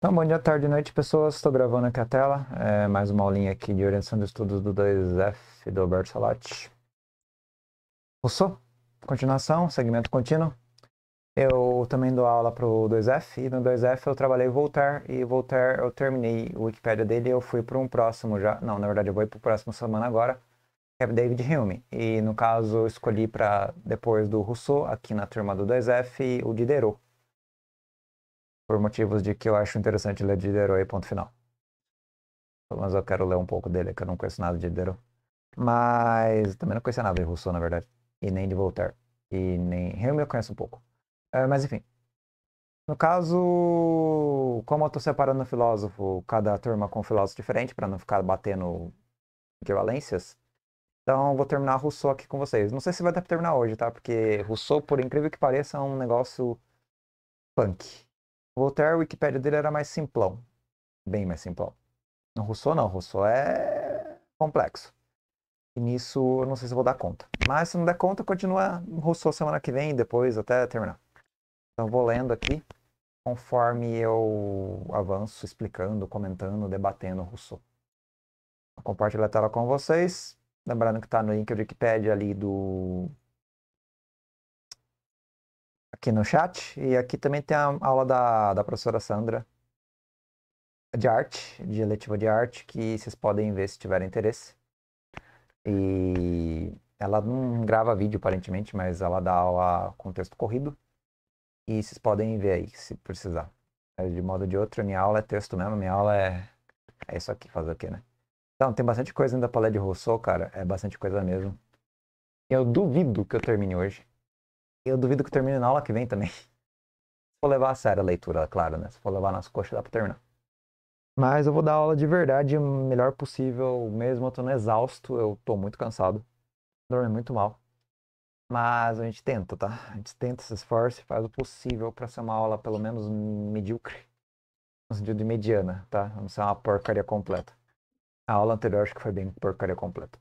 Então, bom dia, tarde e noite, pessoas. Estou gravando aqui a tela. É mais uma aulinha aqui de orientação de estudos do 2F do Alberto Salati. Rousseau, continuação, segmento contínuo. Eu também dou aula para o 2F e no 2F eu trabalhei Voltaire e Voltaire eu terminei o Wikipedia dele e eu fui para um próximo já. Não, na verdade eu vou para o próximo semana agora, que é David Hume. E no caso eu escolhi para depois do Rousseau, aqui na turma do 2F, o Diderot por motivos de que eu acho interessante ler Diderot e ponto final. Mas eu quero ler um pouco dele, que eu não conheço nada de Diderot. Mas também não conheço nada de Rousseau, na verdade. E nem de Voltaire. E nem... Hume eu conheço um pouco. É, mas enfim. No caso, como eu tô separando o filósofo, cada turma com um filósofo diferente, para não ficar batendo equivalências, então vou terminar Rousseau aqui com vocês. Não sei se vai dar pra terminar hoje, tá? Porque Rousseau, por incrível que pareça, é um negócio punk. Voltaire, a Wikipédia dele era mais simplão. Bem mais simplão. No Rousseau, não. Rousseau é complexo. E nisso, eu não sei se vou dar conta. Mas se não der conta, continua Rousseau semana que vem, depois, até terminar. Então, vou lendo aqui, conforme eu avanço, explicando, comentando, debatendo Rousseau. Vou compartilhar a tela com vocês. Lembrando que está no link da Wikipedia ali do aqui no chat. E aqui também tem a aula da, da professora Sandra de arte, de letiva de arte, que vocês podem ver se tiverem interesse. E ela não grava vídeo aparentemente, mas ela dá aula com texto corrido. E vocês podem ver aí se precisar. É de modo ou de outro, minha aula é texto mesmo, minha aula é, é isso aqui, fazer o quê, né? Então, tem bastante coisa ainda pra ler de Rousseau, cara. É bastante coisa mesmo. Eu duvido que eu termine hoje. Eu duvido que termine na aula que vem também. Se for levar a sério a leitura, claro, né? Se for levar nas coxas, dá pra terminar. Mas eu vou dar aula de verdade o melhor possível, mesmo eu no exausto, eu tô muito cansado. Dormi muito mal. Mas a gente tenta, tá? A gente tenta, se esforça e faz o possível para ser uma aula pelo menos medíocre. No sentido de mediana, tá? Não ser uma porcaria completa. A aula anterior acho que foi bem porcaria completa.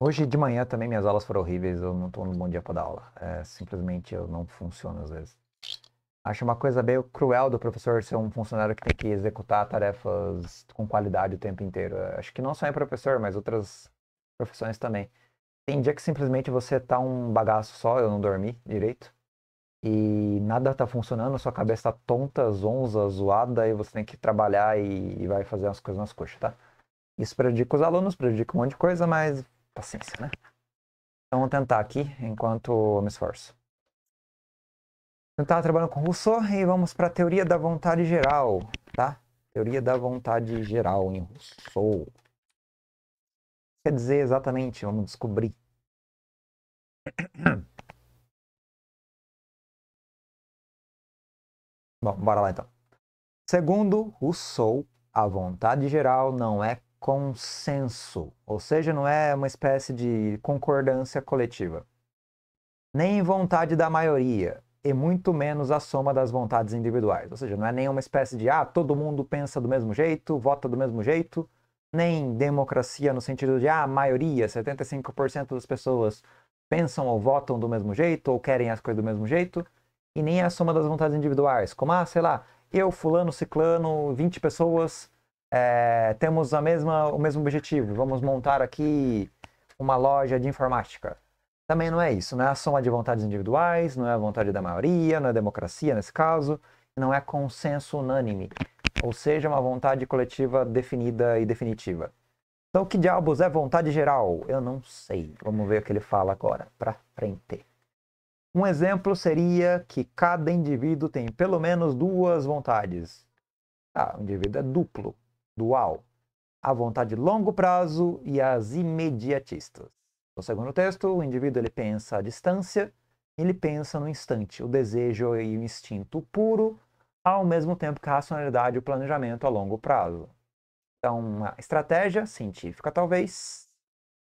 Hoje de manhã também minhas aulas foram horríveis, eu não tô no bom dia para dar aula. É, simplesmente eu não funciono às vezes. Acho uma coisa meio cruel do professor ser um funcionário que tem que executar tarefas com qualidade o tempo inteiro. É, acho que não só em professor, mas outras profissões também. Tem dia que simplesmente você tá um bagaço só, eu não dormi direito. E nada tá funcionando, sua cabeça tá tonta, zonza, zoada, e você tem que trabalhar e, e vai fazer as coisas nas coxas, tá? Isso prejudica os alunos, prejudica um monte de coisa, mas paciência, né? Então vamos tentar aqui enquanto me esforço. Estava trabalhando com Rousseau e vamos para a teoria da vontade geral, tá? Teoria da vontade geral em Rousseau. Quer dizer exatamente, vamos descobrir. Bom, bora lá então. Segundo Rousseau, a vontade geral não é consenso, ou seja, não é uma espécie de concordância coletiva, nem vontade da maioria, e muito menos a soma das vontades individuais. Ou seja, não é nenhuma espécie de ah, todo mundo pensa do mesmo jeito, vota do mesmo jeito, nem democracia no sentido de ah, a maioria, 75% das pessoas pensam ou votam do mesmo jeito ou querem as coisas do mesmo jeito, e nem a soma das vontades individuais, como ah, sei lá, eu fulano ciclano, 20 pessoas é, temos a mesma, o mesmo objetivo, vamos montar aqui uma loja de informática. Também não é isso, não é a soma de vontades individuais, não é a vontade da maioria, não é democracia nesse caso, não é consenso unânime, ou seja, uma vontade coletiva definida e definitiva. Então, que diabos é vontade geral? Eu não sei. Vamos ver o que ele fala agora, para frente. Um exemplo seria que cada indivíduo tem pelo menos duas vontades. Ah, o indivíduo é duplo dual, a vontade de longo prazo e as imediatistas. No segundo texto, o indivíduo ele pensa à distância, ele pensa no instante, o desejo e o instinto puro, ao mesmo tempo que a racionalidade e o planejamento a longo prazo. Então, uma estratégia científica, talvez,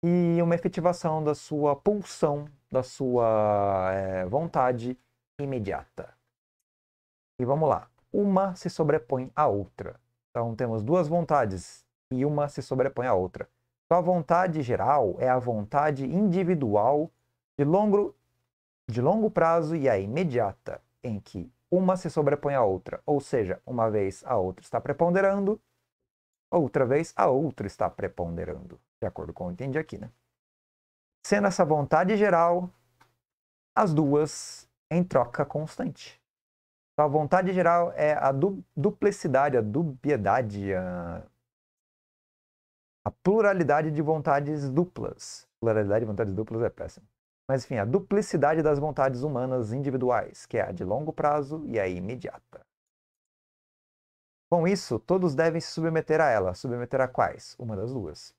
e uma efetivação da sua pulsão, da sua é, vontade imediata. E vamos lá. Uma se sobrepõe à outra. Então temos duas vontades e uma se sobrepõe à outra. Sua vontade geral é a vontade individual de longo, de longo prazo e a imediata, em que uma se sobrepõe à outra, ou seja, uma vez a outra está preponderando, outra vez a outra está preponderando, de acordo com o que eu entendi aqui, né? Sendo essa vontade geral, as duas em troca constante a vontade geral é a du duplicidade, a dubiedade, a... a pluralidade de vontades duplas. Pluralidade de vontades duplas é péssimo. Mas, enfim, a duplicidade das vontades humanas individuais, que é a de longo prazo e a imediata. Com isso, todos devem se submeter a ela. Submeter a quais? Uma das duas.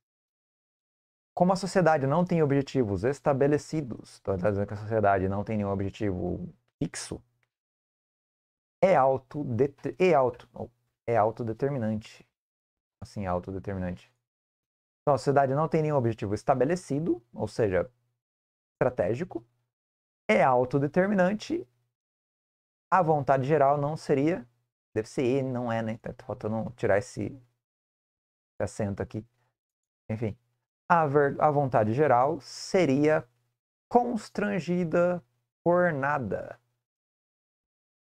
Como a sociedade não tem objetivos estabelecidos, então, está dizendo que a sociedade não tem nenhum objetivo fixo, é, autodet é, auto, é autodeterminante. Assim, é autodeterminante. Então, a sociedade não tem nenhum objetivo estabelecido, ou seja, estratégico. É autodeterminante. A vontade geral não seria. Deve ser e não é, né? Tá, tá faltando tirar esse acento aqui. Enfim. A, ver, a vontade geral seria constrangida por nada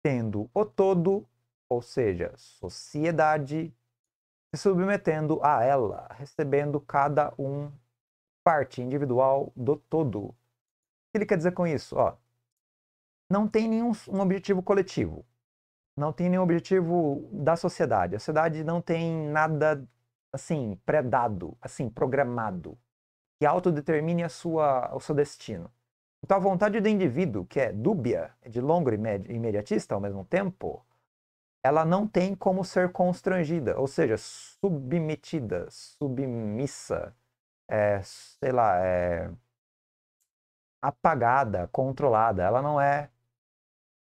tendo o todo, ou seja, sociedade, se submetendo a ela, recebendo cada um parte individual do todo. O que ele quer dizer com isso? Ó, não tem nenhum um objetivo coletivo. Não tem nenhum objetivo da sociedade. A sociedade não tem nada assim, predado, assim, programado, que autodetermine a sua, o seu destino. Então, tá a vontade do indivíduo, que é dúbia, é de longo e imediatista ao mesmo tempo, ela não tem como ser constrangida, ou seja, submetida, submissa, é, sei lá, é, apagada, controlada. Ela não é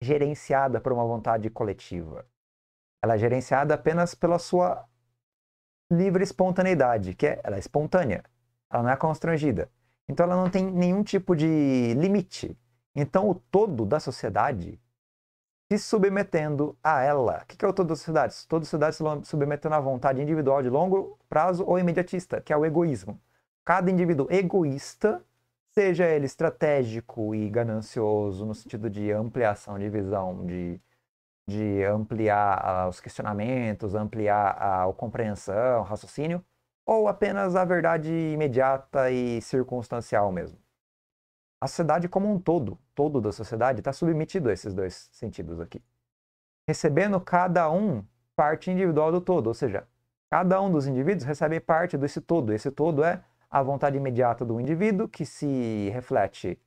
gerenciada por uma vontade coletiva. Ela é gerenciada apenas pela sua livre espontaneidade, que é, ela é espontânea, ela não é constrangida. Então ela não tem nenhum tipo de limite. Então o todo da sociedade se submetendo a ela. O que é o todo da sociedade? Toda sociedade se submetendo à vontade individual de longo prazo ou imediatista, que é o egoísmo. Cada indivíduo egoísta, seja ele estratégico e ganancioso no sentido de ampliação de visão, de, de ampliar ah, os questionamentos, ampliar a, a compreensão, o raciocínio, ou apenas a verdade imediata e circunstancial mesmo? A sociedade como um todo, todo da sociedade, está submetido a esses dois sentidos aqui. Recebendo cada um parte individual do todo, ou seja, cada um dos indivíduos recebe parte desse todo. Esse todo é a vontade imediata do indivíduo que se reflete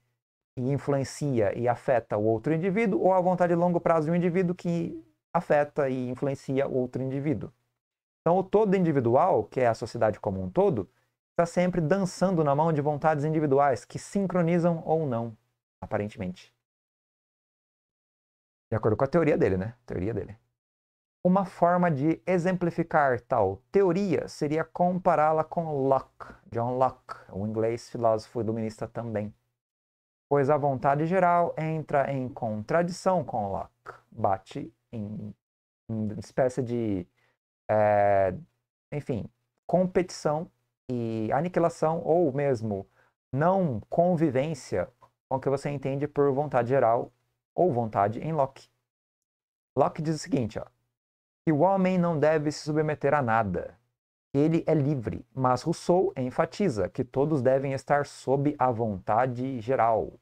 e influencia e afeta o outro indivíduo, ou a vontade de longo prazo de um indivíduo que afeta e influencia outro indivíduo. Então, o todo individual, que é a sociedade como um todo, está sempre dançando na mão de vontades individuais que sincronizam ou não, aparentemente. De acordo com a teoria dele, né? Teoria dele. Uma forma de exemplificar tal teoria seria compará-la com Locke, John Locke, o inglês filósofo e iluminista também. Pois a vontade geral entra em contradição com Locke, bate em, em espécie de é, enfim, competição e aniquilação ou mesmo não convivência com o que você entende por vontade geral ou vontade em Locke. Locke diz o seguinte, ó, que o homem não deve se submeter a nada. Ele é livre, mas Rousseau enfatiza que todos devem estar sob a vontade geral.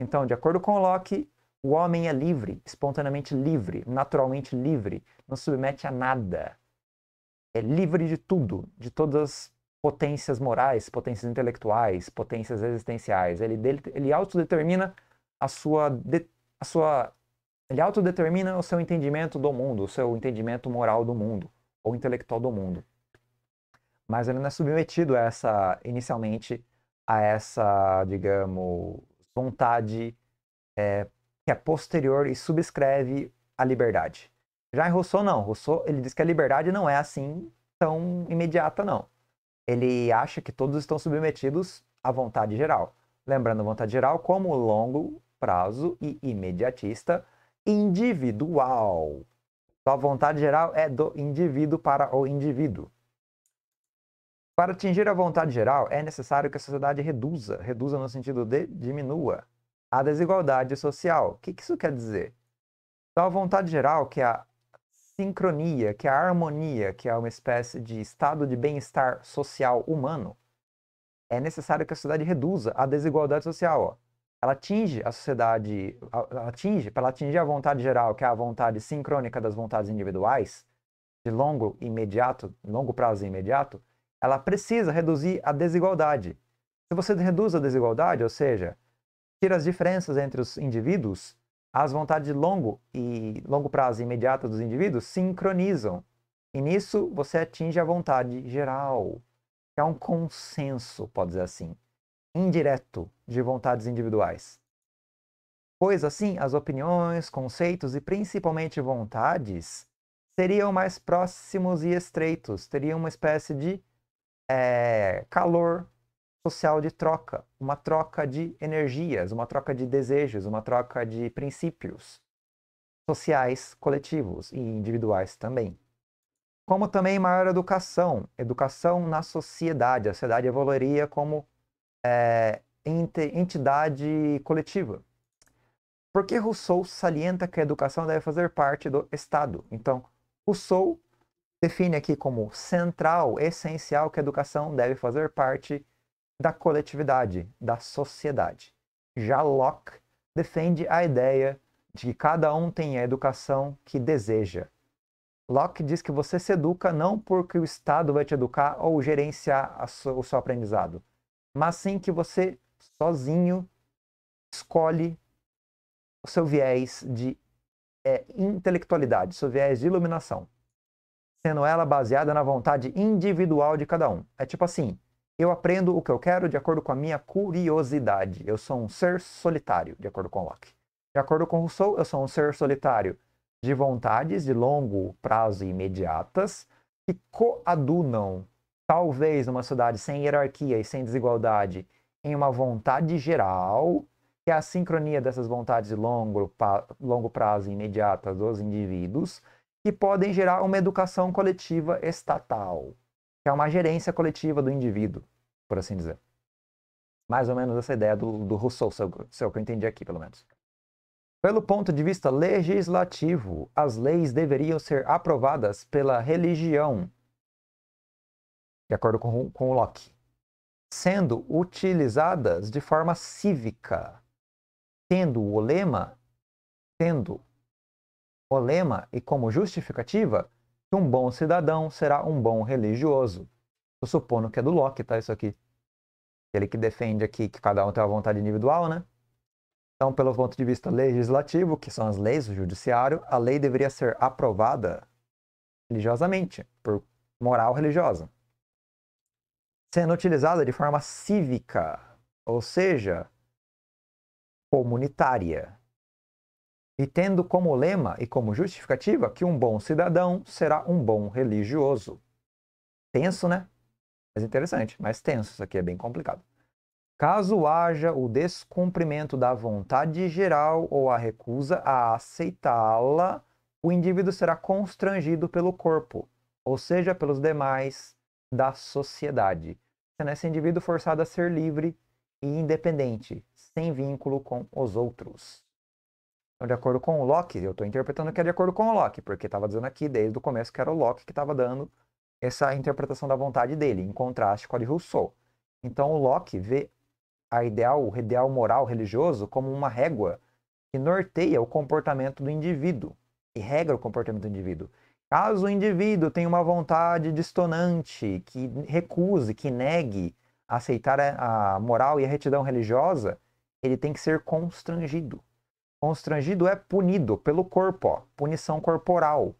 Então, de acordo com Locke, o homem é livre, espontaneamente livre, naturalmente livre, não se submete a nada é livre de tudo, de todas potências morais, potências intelectuais, potências existenciais. Ele, ele, ele autodetermina a sua, de, a sua. Ele autodetermina o seu entendimento do mundo, o seu entendimento moral do mundo, ou intelectual do mundo. Mas ele não é submetido a essa, inicialmente, a essa, digamos, vontade é, que é posterior e subscreve a liberdade. Já em Rousseau, não. Rousseau, ele diz que a liberdade não é assim tão imediata, não. Ele acha que todos estão submetidos à vontade geral. Lembrando, vontade geral como longo prazo e imediatista individual. Sua vontade geral é do indivíduo para o indivíduo. Para atingir a vontade geral, é necessário que a sociedade reduza, reduza no sentido de diminua, a desigualdade social. O que isso quer dizer? Então, a vontade geral, que é a sincronia, que é a harmonia, que é uma espécie de estado de bem-estar social humano, é necessário que a sociedade reduza a desigualdade social. Ó. Ela atinge a sociedade, ela atinge, para atingir a vontade geral, que é a vontade sincrônica das vontades individuais, de longo imediato, longo prazo imediato, ela precisa reduzir a desigualdade. Se você reduz a desigualdade, ou seja, tira as diferenças entre os indivíduos, as vontades de longo e longo prazo imediatas dos indivíduos sincronizam. E nisso você atinge a vontade geral, que é um consenso, pode dizer assim, indireto de vontades individuais. Pois assim, as opiniões, conceitos e principalmente vontades seriam mais próximos e estreitos, teriam uma espécie de é, calor social de troca, uma troca de energias, uma troca de desejos, uma troca de princípios sociais, coletivos e individuais também. Como também maior educação, educação na sociedade. A sociedade evoluiria como é, entidade coletiva. Porque Rousseau salienta que a educação deve fazer parte do Estado. Então, Rousseau define aqui como central, essencial, que a educação deve fazer parte da coletividade, da sociedade. Já Locke defende a ideia de que cada um tem a educação que deseja. Locke diz que você se educa não porque o Estado vai te educar ou gerenciar o seu aprendizado, mas sim que você sozinho escolhe o seu viés de é, intelectualidade, seu viés de iluminação, sendo ela baseada na vontade individual de cada um. É tipo assim, eu aprendo o que eu quero de acordo com a minha curiosidade. Eu sou um ser solitário, de acordo com Locke. De acordo com Rousseau, eu sou um ser solitário de vontades de longo prazo e imediatas que coadunam, talvez numa sociedade sem hierarquia e sem desigualdade, em uma vontade geral, que é a sincronia dessas vontades de longo, longo prazo e imediatas dos indivíduos, que podem gerar uma educação coletiva estatal que é uma gerência coletiva do indivíduo, por assim dizer. Mais ou menos essa ideia do, do Rousseau, se eu, é que eu entendi aqui, pelo menos. Pelo ponto de vista legislativo, as leis deveriam ser aprovadas pela religião, de acordo com, com o Locke, sendo utilizadas de forma cívica, tendo o lema, tendo o lema e como justificativa que um bom cidadão será um bom religioso. eu supondo que é do Locke, tá? Isso aqui. Ele que defende aqui que cada um tem uma vontade individual, né? Então, pelo ponto de vista legislativo, que são as leis, o judiciário, a lei deveria ser aprovada religiosamente, por moral religiosa. Sendo utilizada de forma cívica, ou seja, comunitária e tendo como lema e como justificativa que um bom cidadão será um bom religioso. Tenso, né? Mas interessante, mas tenso, isso aqui é bem complicado. Caso haja o descumprimento da vontade geral ou a recusa a aceitá-la, o indivíduo será constrangido pelo corpo, ou seja, pelos demais da sociedade, sendo esse indivíduo forçado a ser livre e independente, sem vínculo com os outros de acordo com o Locke, eu estou interpretando que é de acordo com o Locke, porque estava dizendo aqui desde o começo que era o Locke que estava dando essa interpretação da vontade dele, em contraste com a de Rousseau. Então o Locke vê a ideal, o ideal moral religioso como uma régua que norteia o comportamento do indivíduo e regra o comportamento do indivíduo. Caso o indivíduo tenha uma vontade distonante, que recuse, que negue aceitar a moral e a retidão religiosa, ele tem que ser constrangido. Constrangido é punido pelo corpo, ó. punição corporal.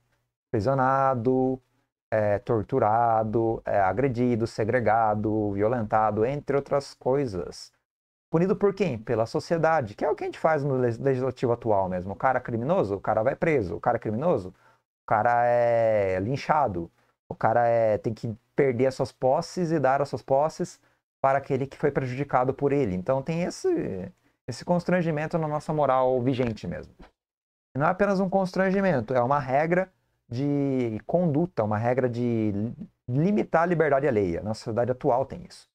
Prisionado, é, torturado, é, agredido, segregado, violentado, entre outras coisas. Punido por quem? Pela sociedade, que é o que a gente faz no legislativo atual mesmo. O cara é criminoso, o cara vai preso. O cara é criminoso, o cara é linchado. O cara é, tem que perder as suas posses e dar as suas posses para aquele que foi prejudicado por ele. Então tem esse, esse constrangimento na nossa moral vigente mesmo. não é apenas um constrangimento, é uma regra de conduta, uma regra de limitar a liberdade alheia. Nossa sociedade atual tem isso.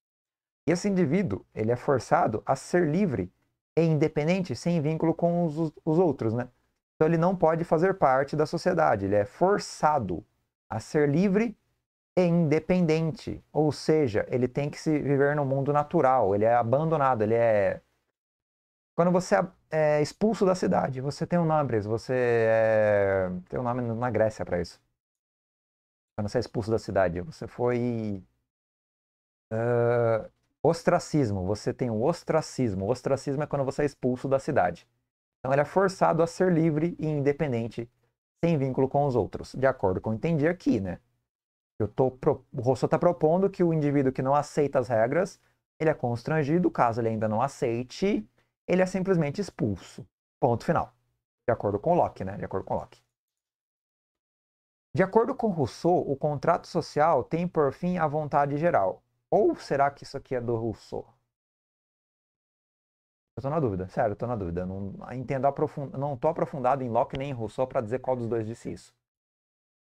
E esse indivíduo, ele é forçado a ser livre e independente, sem vínculo com os, os outros, né? Então ele não pode fazer parte da sociedade, ele é forçado a ser livre e independente, ou seja, ele tem que se viver no mundo natural, ele é abandonado, ele é quando você é, é expulso da cidade, você tem um nome, você é... tem um nome na Grécia para isso. Quando você é expulso da cidade, você foi uh, ostracismo. Você tem o ostracismo. O ostracismo é quando você é expulso da cidade. Então ele é forçado a ser livre e independente, sem vínculo com os outros, de acordo com o entendi aqui, né? Eu tô pro... O Rousseau está propondo que o indivíduo que não aceita as regras, ele é constrangido, caso ele ainda não aceite, ele é simplesmente expulso. Ponto final. De acordo com Locke, né? De acordo com Locke. De acordo com Rousseau, o contrato social tem por fim a vontade geral. Ou será que isso aqui é do Rousseau? Eu tô na dúvida, sério, eu tô na dúvida. Não, entendo aprofund... não tô aprofundado em Locke nem em Rousseau para dizer qual dos dois disse isso.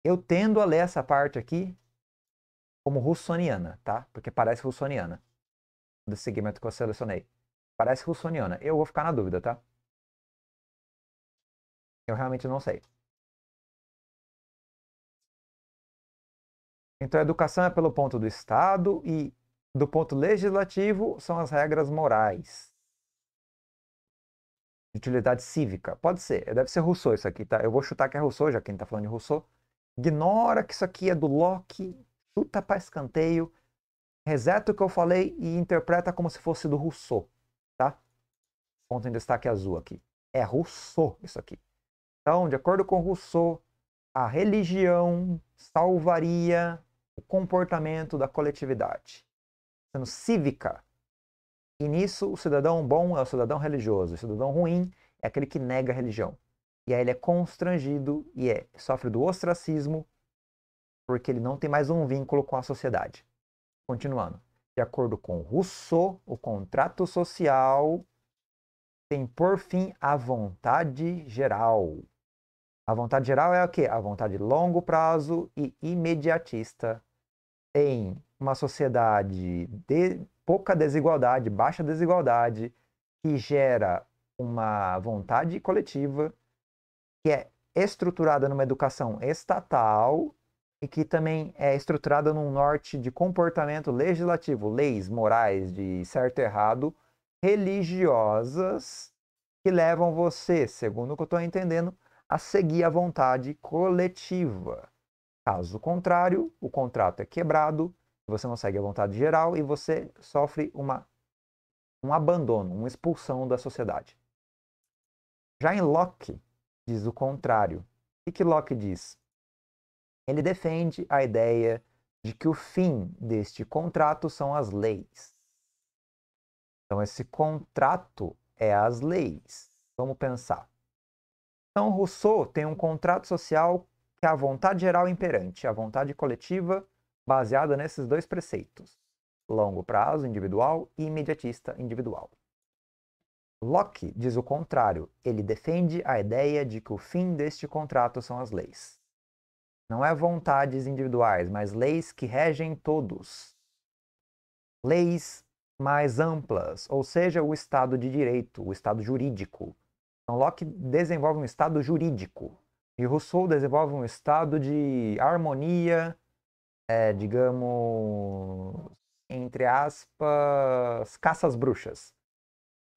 Eu tendo a ler essa parte aqui como russoniana, tá? Porque parece russoniana. Do segmento que eu selecionei. Parece russoniana. Eu vou ficar na dúvida, tá? Eu realmente não sei. Então, educação é pelo ponto do Estado e do ponto legislativo são as regras morais. De utilidade cívica. Pode ser. Deve ser Rousseau isso aqui, tá? Eu vou chutar que é Rousseau, já que a gente tá falando de Rousseau. Ignora que isso aqui é do Locke. Chuta para escanteio. Reseta o que eu falei e interpreta como se fosse do Rousseau ponto em destaque azul aqui. É Rousseau isso aqui. Então, de acordo com Rousseau, a religião salvaria o comportamento da coletividade, sendo cívica. E nisso, o cidadão bom é o cidadão religioso, o cidadão ruim é aquele que nega a religião. E aí ele é constrangido e é, sofre do ostracismo porque ele não tem mais um vínculo com a sociedade. Continuando. De acordo com Rousseau, o contrato social tem por fim a vontade geral. A vontade geral é o quê? A vontade longo prazo e imediatista. Em uma sociedade de pouca desigualdade, baixa desigualdade, que gera uma vontade coletiva, que é estruturada numa educação estatal e que também é estruturada num norte de comportamento legislativo, leis morais de certo e errado, religiosas que levam você, segundo o que eu estou entendendo, a seguir a vontade coletiva. Caso contrário, o contrato é quebrado, você não segue a vontade geral e você sofre uma, um abandono, uma expulsão da sociedade. Já em Locke, diz o contrário. O que Locke diz? Ele defende a ideia de que o fim deste contrato são as leis. Então, esse contrato é as leis. Vamos pensar. Então, Rousseau tem um contrato social que é a vontade geral imperante, a vontade coletiva baseada nesses dois preceitos: longo prazo individual e imediatista individual. Locke diz o contrário. Ele defende a ideia de que o fim deste contrato são as leis. Não é vontades individuais, mas leis que regem todos. Leis mais amplas, ou seja, o Estado de direito, o Estado jurídico. Então, Locke desenvolve um Estado jurídico e Rousseau desenvolve um Estado de harmonia, é, digamos, entre aspas, caças bruxas,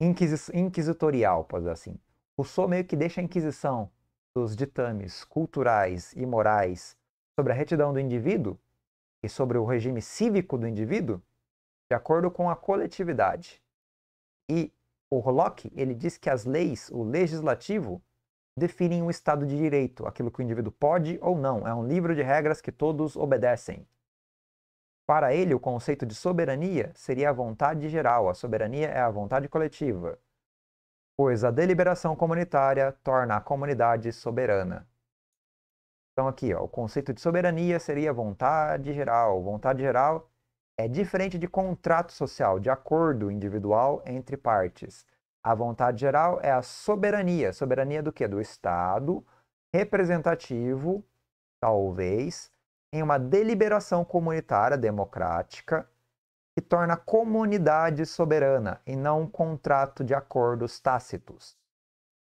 inquisitorial, pode dizer assim. Rousseau meio que deixa a Inquisição dos ditames culturais e morais sobre a retidão do indivíduo e sobre o regime cívico do indivíduo de acordo com a coletividade. E o Locke, ele diz que as leis, o legislativo, definem o estado de direito, aquilo que o indivíduo pode ou não. É um livro de regras que todos obedecem. Para ele, o conceito de soberania seria a vontade geral, a soberania é a vontade coletiva, pois a deliberação comunitária torna a comunidade soberana. Então aqui, ó, o conceito de soberania seria vontade geral. Vontade geral é diferente de contrato social, de acordo individual entre partes. A vontade geral é a soberania. Soberania do quê? Do Estado representativo, talvez, em uma deliberação comunitária democrática que torna a comunidade soberana e não um contrato de acordos tácitos.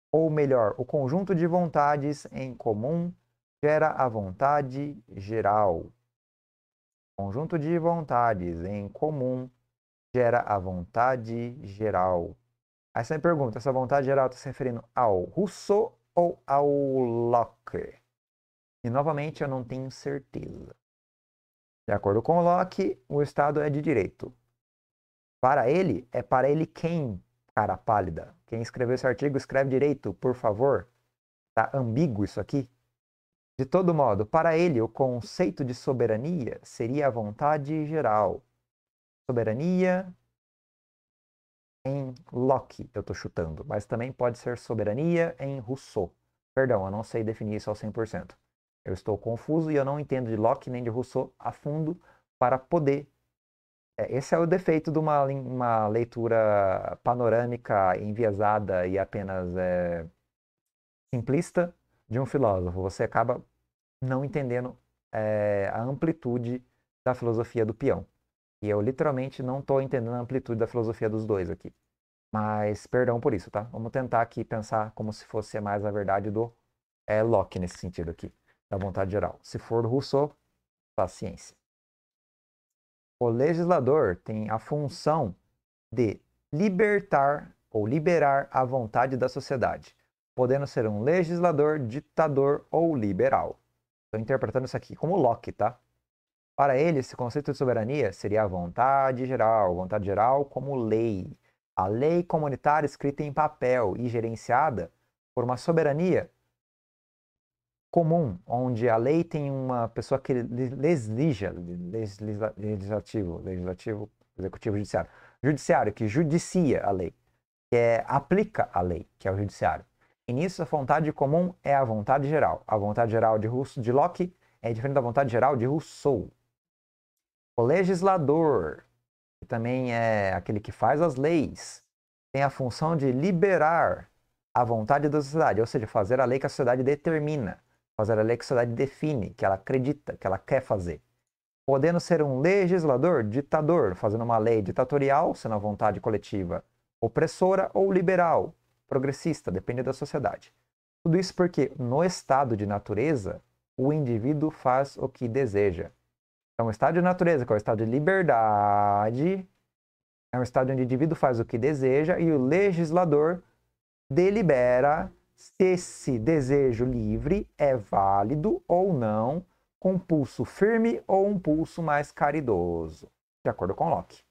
Ou melhor, o conjunto de vontades em comum gera a vontade geral. Conjunto de vontades em comum gera a vontade geral. Aí você me pergunta, essa vontade geral está se referindo ao Rousseau ou ao Locke? E novamente eu não tenho certeza. De acordo com Locke, o Estado é de direito. Para ele, é para ele quem, cara pálida. Quem escreveu esse artigo escreve direito, por favor. Está ambíguo isso aqui. De todo modo, para ele, o conceito de soberania seria a vontade geral. Soberania em Locke, eu estou chutando, mas também pode ser soberania em Rousseau. Perdão, eu não sei definir isso ao 100%. Eu estou confuso e eu não entendo de Locke nem de Rousseau a fundo para poder. É, esse é o defeito de uma, uma leitura panorâmica, enviesada e apenas é, simplista de um filósofo. Você acaba não entendendo é, a amplitude da filosofia do peão. E eu literalmente não estou entendendo a amplitude da filosofia dos dois aqui. Mas perdão por isso, tá? Vamos tentar aqui pensar como se fosse mais a verdade do é, Locke nesse sentido aqui, da vontade geral. Se for Rousseau, paciência. O legislador tem a função de libertar ou liberar a vontade da sociedade, podendo ser um legislador, ditador ou liberal. Estou interpretando isso aqui como Locke, tá? Para ele, esse conceito de soberania seria a vontade geral, vontade geral como lei. A lei comunitária escrita em papel e gerenciada por uma soberania comum, onde a lei tem uma pessoa que legisla, legislativo, legislativo, executivo, judiciário, judiciário que judicia a lei, que é, aplica a lei, que é o judiciário. E nisso a vontade comum é a vontade geral. A vontade geral de, Rousseau, de Locke é diferente da vontade geral de Rousseau. O legislador, que também é aquele que faz as leis, tem a função de liberar a vontade da sociedade, ou seja, fazer a lei que a sociedade determina, fazer a lei que a sociedade define, que ela acredita, que ela quer fazer. Podendo ser um legislador, ditador, fazendo uma lei ditatorial, sendo a vontade coletiva opressora ou liberal, progressista, depende da sociedade. Tudo isso porque, no estado de natureza, o indivíduo faz o que deseja. Então, é o estado de natureza, que é o estado de liberdade, é um estado onde o indivíduo faz o que deseja e o legislador delibera se esse desejo livre é válido ou não, com pulso firme ou um pulso mais caridoso, de acordo com Locke.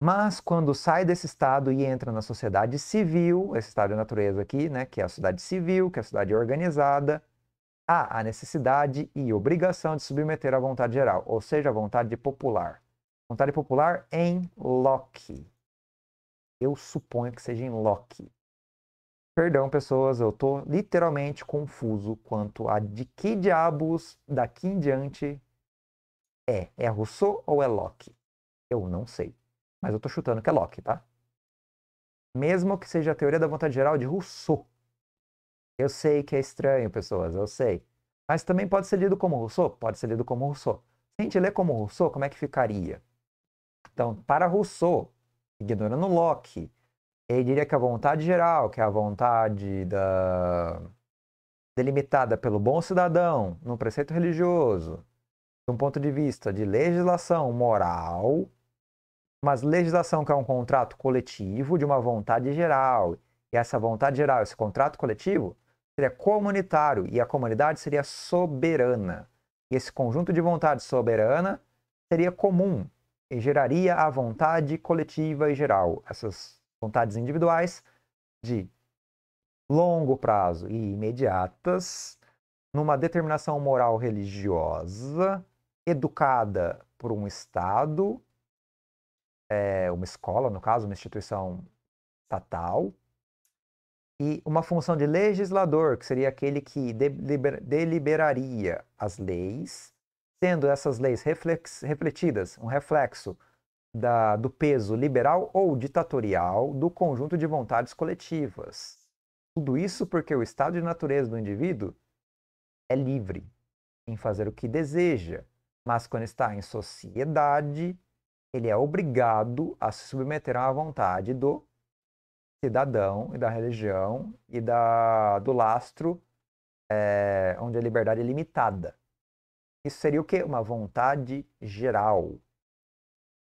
Mas quando sai desse estado e entra na sociedade civil, esse estado de natureza aqui, né, que é a sociedade civil, que é a sociedade organizada, há a necessidade e obrigação de submeter à vontade geral, ou seja, à vontade popular. Vontade popular em Locke. Eu suponho que seja em Locke. Perdão, pessoas, eu estou literalmente confuso quanto a de que diabos daqui em diante é. É Rousseau ou é Locke? Eu não sei mas eu tô chutando que é Locke, tá? Mesmo que seja a teoria da vontade geral de Rousseau. Eu sei que é estranho, pessoas, eu sei. Mas também pode ser lido como Rousseau? Pode ser lido como Rousseau. Se a gente ler como Rousseau, como é que ficaria? Então, para Rousseau, ignorando Locke, ele diria que a vontade geral, que é a vontade da... delimitada pelo bom cidadão no preceito religioso, de um ponto de vista de legislação moral, mas legislação que é um contrato coletivo de uma vontade geral. E essa vontade geral, esse contrato coletivo, seria comunitário e a comunidade seria soberana. E esse conjunto de vontade soberana seria comum e geraria a vontade coletiva e geral. Essas vontades individuais de longo prazo e imediatas numa determinação moral religiosa educada por um Estado é, uma escola, no caso, uma instituição estatal, e uma função de legislador, que seria aquele que deliberaria as leis, sendo essas leis reflex, refletidas, um reflexo da, do peso liberal ou ditatorial do conjunto de vontades coletivas. Tudo isso porque o estado de natureza do indivíduo é livre em fazer o que deseja, mas quando está em sociedade, ele é obrigado a se submeter à vontade do cidadão e da religião e da, do lastro é, onde a liberdade é limitada. Isso seria o quê? Uma vontade geral.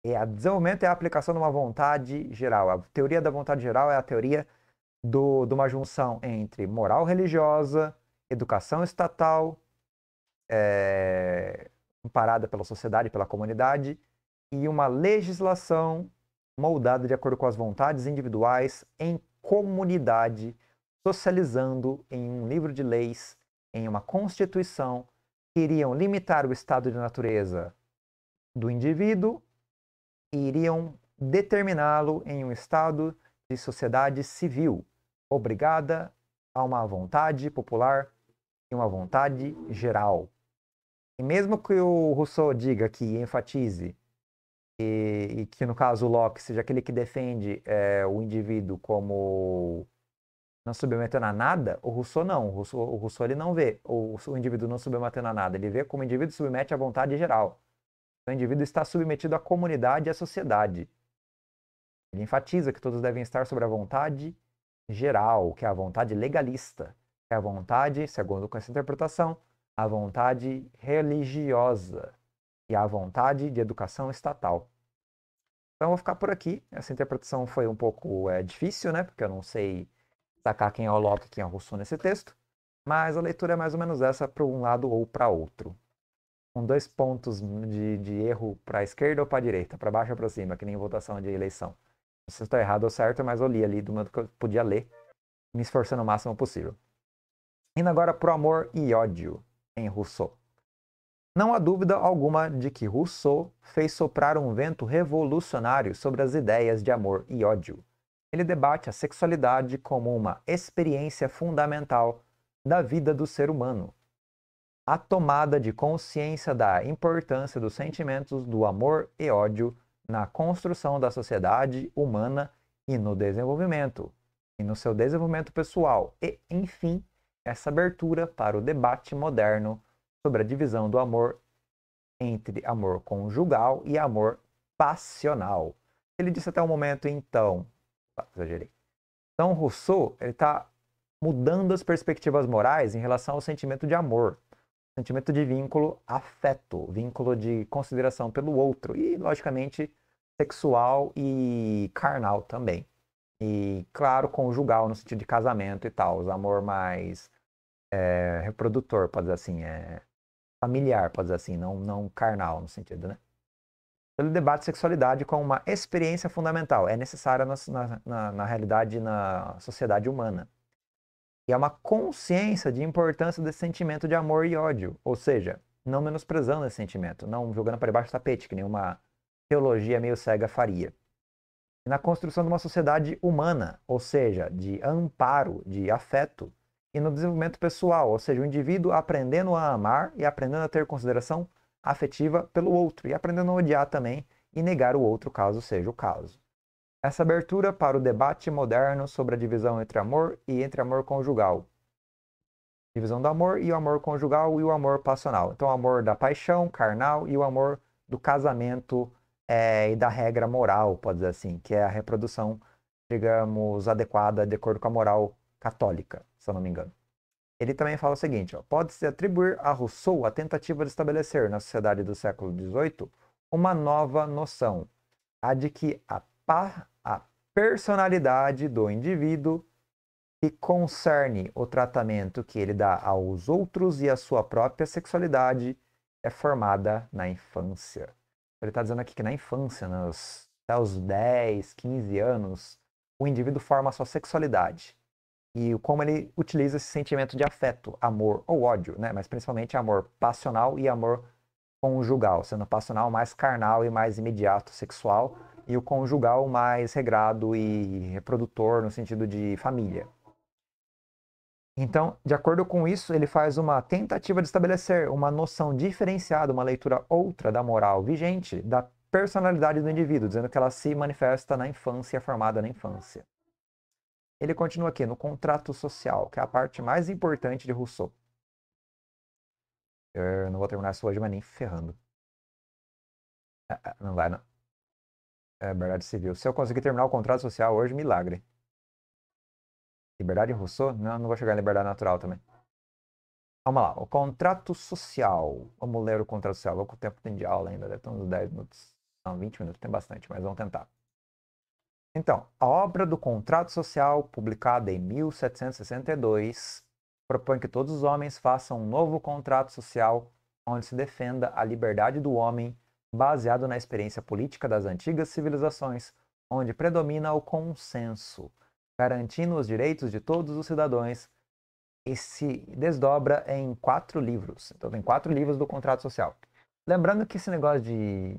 E a desenvolvimento é a aplicação de uma vontade geral. A teoria da vontade geral é a teoria do, de uma junção entre moral religiosa, educação estatal, é, pela sociedade, pela comunidade, e uma legislação moldada de acordo com as vontades individuais em comunidade, socializando em um livro de leis, em uma constituição, que iriam limitar o estado de natureza do indivíduo e iriam determiná-lo em um estado de sociedade civil, obrigada a uma vontade popular e uma vontade geral. E mesmo que o Rousseau diga que enfatize e, e, que no caso o Locke seja aquele que defende é, o indivíduo como não submetendo a nada, o Rousseau não. O Rousseau, o Rousseau ele não vê o, o, indivíduo não submetendo a nada. Ele vê como o indivíduo submete à vontade geral. Então, o indivíduo está submetido à comunidade e à sociedade. Ele enfatiza que todos devem estar sobre a vontade geral, que é a vontade legalista, que é a vontade, segundo essa interpretação, a vontade religiosa, e à vontade de educação estatal. Então, eu vou ficar por aqui. Essa interpretação foi um pouco é, difícil, né? Porque eu não sei sacar quem é o Locke e quem é o Rousseau nesse texto. Mas a leitura é mais ou menos essa para um lado ou para outro. Com dois pontos de, de erro para a esquerda ou para a direita, para baixo ou para cima, que nem votação de eleição. Não sei se estou errado ou certo, mas eu li ali do modo que eu podia ler, me esforçando o máximo possível. Indo agora para o amor e ódio em Rousseau. Não há dúvida alguma de que Rousseau fez soprar um vento revolucionário sobre as ideias de amor e ódio. Ele debate a sexualidade como uma experiência fundamental da vida do ser humano. A tomada de consciência da importância dos sentimentos do amor e ódio na construção da sociedade humana e no desenvolvimento, e no seu desenvolvimento pessoal, e, enfim, essa abertura para o debate moderno sobre a divisão do amor entre amor conjugal e amor passional. Ele disse até o momento, então, tá, exagerei. Então, Rousseau está mudando as perspectivas morais em relação ao sentimento de amor, sentimento de vínculo afeto, vínculo de consideração pelo outro e, logicamente, sexual e carnal também. E, claro, conjugal no sentido de casamento e tal, os amor mais é, reprodutor, pode dizer assim, é, familiar, pode dizer assim, não, não carnal no sentido, né? Ele debate sexualidade como uma experiência fundamental, é necessária na, na, na realidade, na sociedade humana. E é uma consciência de importância desse sentimento de amor e ódio, ou seja, não menosprezando esse sentimento, não jogando para debaixo do tapete, que nenhuma teologia meio cega faria. E na construção de uma sociedade humana, ou seja, de amparo, de afeto, e no desenvolvimento pessoal, ou seja, o indivíduo aprendendo a amar e aprendendo a ter consideração afetiva pelo outro e aprendendo a odiar também e negar o outro caso seja o caso. Essa abertura para o debate moderno sobre a divisão entre amor e entre amor conjugal. Divisão do amor e o amor conjugal e o amor passional. Então, o amor da paixão carnal e o amor do casamento é, e da regra moral, pode dizer assim, que é a reprodução, digamos, adequada de acordo com a moral católica se eu não me engano. Ele também fala o seguinte: pode-se atribuir a Rousseau a tentativa de estabelecer na sociedade do século XVIII uma nova noção, a de que a, a personalidade do indivíduo que concerne o tratamento que ele dá aos outros e a sua própria sexualidade é formada na infância. Ele está dizendo aqui que na infância, nos, né, até os 10, 15 anos, o indivíduo forma a sua sexualidade e como ele utiliza esse sentimento de afeto, amor ou ódio, né? Mas principalmente amor passional e amor conjugal, sendo o passional mais carnal e mais imediato sexual e o conjugal mais regrado e reprodutor no sentido de família. Então, de acordo com isso, ele faz uma tentativa de estabelecer uma noção diferenciada, uma leitura outra da moral vigente, da personalidade do indivíduo, dizendo que ela se manifesta na infância, formada na infância. Ele continua aqui no contrato social, que é a parte mais importante de Rousseau. Eu não vou terminar isso hoje, mas nem ferrando. Ah, ah, não vai, não. Liberdade é civil. Se eu conseguir terminar o contrato social hoje, milagre. Liberdade em Rousseau? Não, não vou chegar em liberdade natural também. Vamos lá, o contrato social. Vamos ler o contrato social. Vou com o tempo tem de aula ainda, deve ter uns 10 minutos. Não, 20 minutos, tem bastante, mas vamos tentar. Então, a obra do Contrato Social, publicada em 1762, propõe que todos os homens façam um novo contrato social onde se defenda a liberdade do homem, baseado na experiência política das antigas civilizações, onde predomina o consenso, garantindo os direitos de todos os cidadãos, e se desdobra em quatro livros. Então, tem quatro livros do contrato social. Lembrando que esse negócio de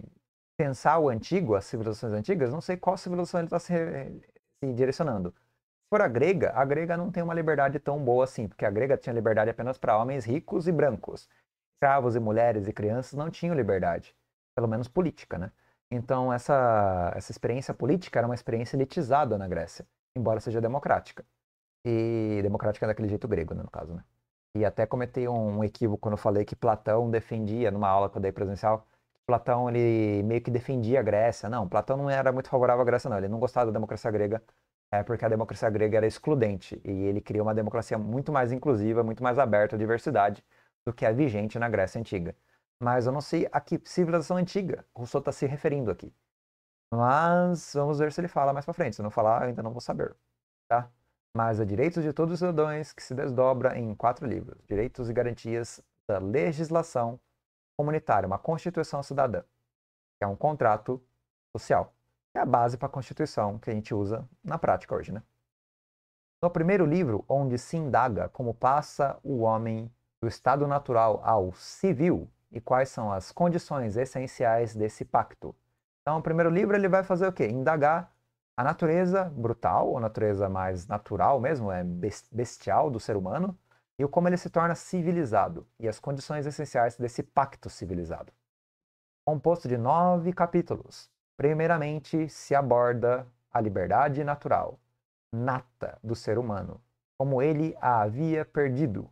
pensar o antigo, as civilizações antigas, não sei qual civilização ele está se, eh, se, direcionando. Se for a grega, a grega não tem uma liberdade tão boa assim, porque a grega tinha liberdade apenas para homens ricos e brancos. Escravos e mulheres e crianças não tinham liberdade, pelo menos política, né? Então essa, essa experiência política era uma experiência elitizada na Grécia, embora seja democrática. E democrática é daquele jeito grego, né, no caso, né? E até cometei um equívoco quando falei que Platão defendia, numa aula que eu dei presencial, Platão ele meio que defendia a Grécia. Não, Platão não era muito favorável à Grécia, não. Ele não gostava da democracia grega, é porque a democracia grega era excludente e ele criou uma democracia muito mais inclusiva, muito mais aberta à diversidade do que a vigente na Grécia antiga. Mas eu não sei a que civilização antiga Rousseau está se referindo aqui. Mas vamos ver se ele fala mais para frente. Se não falar, eu ainda não vou saber, tá? Mas a é direitos de todos os cidadãos que se desdobra em quatro livros: Direitos e garantias da legislação comunitária, uma constituição cidadã, que é um contrato social, que é a base para a constituição que a gente usa na prática hoje, né? No primeiro livro, onde se indaga como passa o homem do estado natural ao civil e quais são as condições essenciais desse pacto. Então, o primeiro livro ele vai fazer o quê? Indagar a natureza brutal, ou natureza mais natural mesmo, é bestial do ser humano, e o como ele se torna civilizado e as condições essenciais desse pacto civilizado. Composto de nove capítulos, primeiramente se aborda a liberdade natural, nata do ser humano, como ele a havia perdido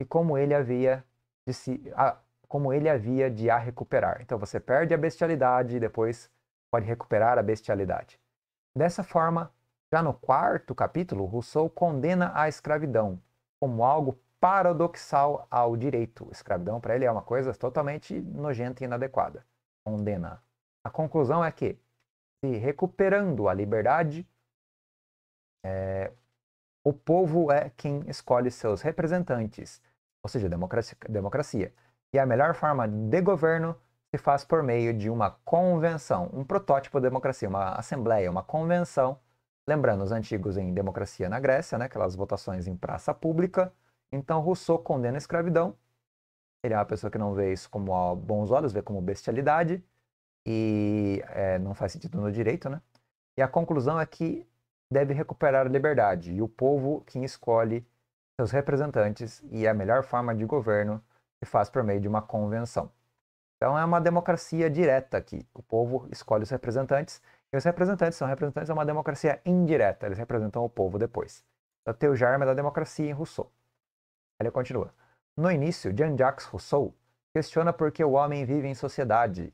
e como ele havia de se, a, como ele havia de a recuperar. Então você perde a bestialidade e depois pode recuperar a bestialidade. Dessa forma, já no quarto capítulo, Rousseau condena a escravidão como algo paradoxal ao direito. Escravidão para ele é uma coisa totalmente nojenta e inadequada. Condena. A conclusão é que, se recuperando a liberdade, é, o povo é quem escolhe seus representantes, ou seja, democracia, democracia. E a melhor forma de governo se faz por meio de uma convenção, um protótipo de democracia, uma assembleia, uma convenção Lembrando os antigos em Democracia na Grécia, né, aquelas votações em praça pública. Então Rousseau condena a escravidão. Ele é uma pessoa que não vê isso como a bons olhos, vê como bestialidade. E é, não faz sentido no direito, né? E a conclusão é que deve recuperar a liberdade e o povo quem escolhe seus representantes e é a melhor forma de governo se faz por meio de uma convenção. Então é uma democracia direta aqui. O povo escolhe os representantes e os representantes são representantes de uma democracia indireta, eles representam o povo depois. Então, teu germe é da democracia em Rousseau. Ele continua. No início, Jean-Jacques Rousseau questiona por que o homem vive em sociedade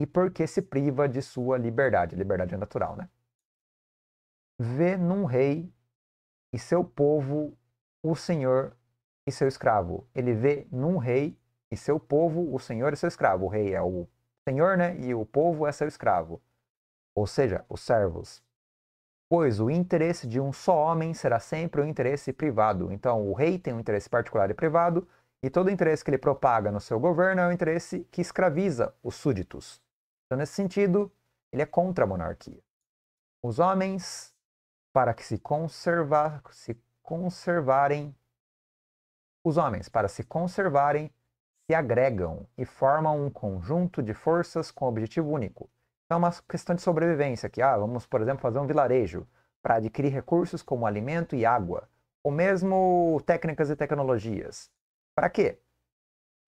e por que se priva de sua liberdade. Liberdade natural, né? Vê num rei e seu povo o senhor e seu escravo. Ele vê num rei e seu povo o senhor e seu escravo. O rei é o senhor, né? E o povo é seu escravo ou seja, os servos. Pois o interesse de um só homem será sempre o um interesse privado. Então, o rei tem um interesse particular e privado, e todo interesse que ele propaga no seu governo é o um interesse que escraviza os súditos. Então, nesse sentido, ele é contra a monarquia. Os homens, para que se, conservar, se conservarem, os homens, para se conservarem, se agregam e formam um conjunto de forças com objetivo único, é uma questão de sobrevivência, que ah, vamos, por exemplo, fazer um vilarejo para adquirir recursos como alimento e água, ou mesmo técnicas e tecnologias. Para quê?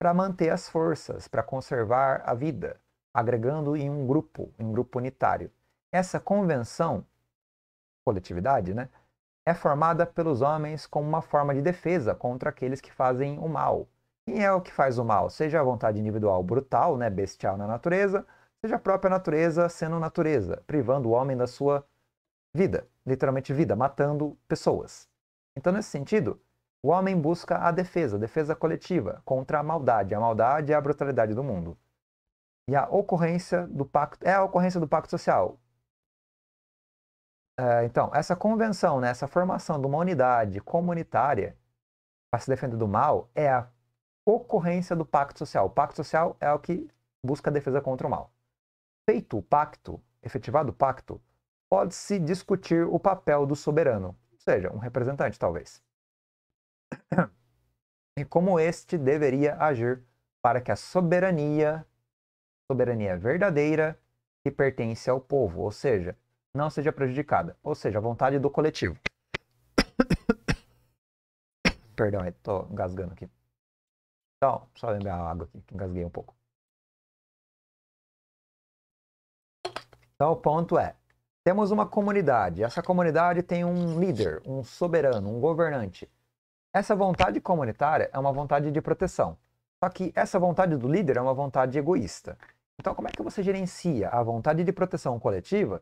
Para manter as forças, para conservar a vida, agregando em um grupo, em um grupo unitário. Essa convenção, coletividade, né, é formada pelos homens como uma forma de defesa contra aqueles que fazem o mal. Quem é o que faz o mal, seja a vontade individual brutal, né, bestial na natureza, seja a própria natureza sendo natureza, privando o homem da sua vida, literalmente vida, matando pessoas. Então, nesse sentido, o homem busca a defesa, a defesa coletiva, contra a maldade. A maldade é a brutalidade do mundo. E a ocorrência do pacto é a ocorrência do pacto social. É, então, essa convenção, né, essa formação de uma unidade comunitária para se defender do mal é a ocorrência do pacto social. O pacto social é o que busca a defesa contra o mal. Feito o pacto, efetivado o pacto, pode-se discutir o papel do soberano, ou seja, um representante, talvez. E como este deveria agir para que a soberania, soberania verdadeira, que pertence ao povo, ou seja, não seja prejudicada, ou seja, a vontade do coletivo. Perdão, estou gasgando aqui. Então, só lembrar a água aqui, que engasguei um pouco. Então o ponto é: temos uma comunidade. Essa comunidade tem um líder, um soberano, um governante. Essa vontade comunitária é uma vontade de proteção. Só que essa vontade do líder é uma vontade egoísta. Então, como é que você gerencia a vontade de proteção coletiva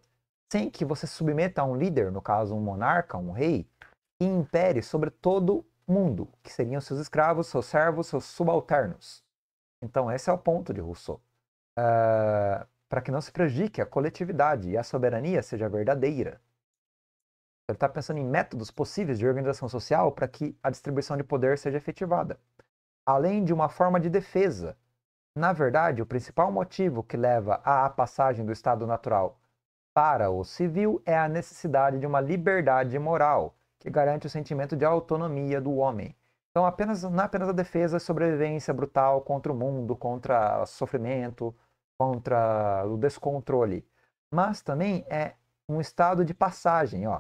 sem que você submeta a um líder, no caso um monarca, um rei, que impere sobre todo mundo, que seriam seus escravos, seus servos, seus subalternos? Então, esse é o ponto de Rousseau. Eh, para que não se prejudique a coletividade e a soberania seja verdadeira. Então, ele está pensando em métodos possíveis de organização social para que a distribuição de poder seja efetivada, além de uma forma de defesa. Na verdade, o principal motivo que leva à passagem do Estado natural para o civil é a necessidade de uma liberdade moral que garante o sentimento de autonomia do homem. Então, apenas, não é apenas a defesa, e sobrevivência brutal contra o mundo, contra o sofrimento, contra o descontrole, mas também é um estado de passagem. Ó.